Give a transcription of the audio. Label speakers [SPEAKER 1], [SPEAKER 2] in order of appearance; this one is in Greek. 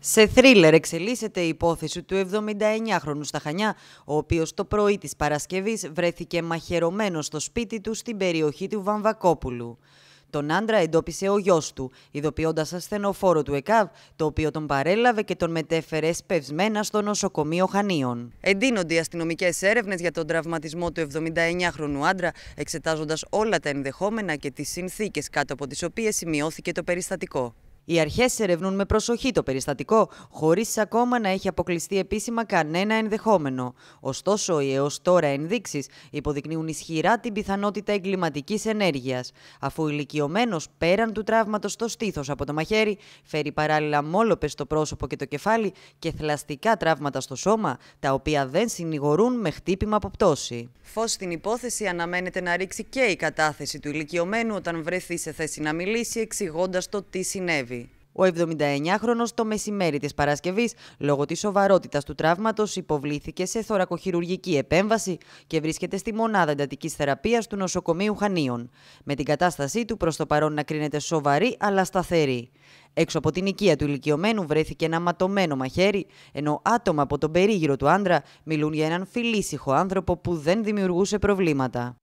[SPEAKER 1] Σε θρίλερ εξελίσσεται η υπόθεση του 79χρονου στα Χανιά, ο οποίος το πρωί της Παρασκευής βρέθηκε μαχαιρωμένος στο σπίτι του στην περιοχή του Βαμβακόπουλου. Τον άντρα εντόπισε ο γιος του, ειδοποιώντας ασθενοφόρο του ΕΚΑΒ, το οποίο τον παρέλαβε και τον μετέφερε σπευσμένα στο νοσοκομείο Χανίων. Εντείνονται οι αστυνομικές έρευνες για τον τραυματισμό του 79χρονου άντρα, εξετάζοντας όλα τα ενδεχόμενα και τις συνθήκες κάτω από τις οποίες σημειώθηκε το περιστατικό. Οι αρχές ερευνούν με προσοχή το περιστατικό, χωρίς ακόμα να έχει αποκλειστεί επίσημα κανένα ενδεχόμενο. Ωστόσο, οι έως τώρα ενδείξεις υποδεικνύουν ισχυρά την πιθανότητα εγκληματικής ενέργειας, αφού ο ηλικιωμένος πέραν του τραύματος στο στήθος από το μαχαίρι, φέρει παράλληλα μόλοπες στο πρόσωπο και το κεφάλι και θλαστικά τραύματα στο σώμα, τα οποία δεν συνηγορούν με χτύπημα από πτώση. Φως στην υπόθεση αναμένεται να ρίξει και η κατάθεση του ηλικιωμένου όταν βρεθεί σε θέση να μιλήσει, εξηγώντας το τι συνέβη. Ο 79χρονο το μεσημέρι της Παρασκευής, λόγω της σοβαρότητας του τραύματος, υποβλήθηκε σε θωρακοχειρουργική επέμβαση και βρίσκεται στη μονάδα εντατικής θεραπείας του νοσοκομείου Χανίων. Με την κατάστασή του προς το παρόν να κρίνεται σοβαρή αλλά σταθερή. Έξω από την οικία του ηλικιωμένου βρέθηκε ένα ματωμένο μαχαίρι, ενώ άτομα από τον περίγυρο του άντρα μιλούν για έναν φιλήσυχο άνθρωπο που δεν δημιουργούσε προβλήματα.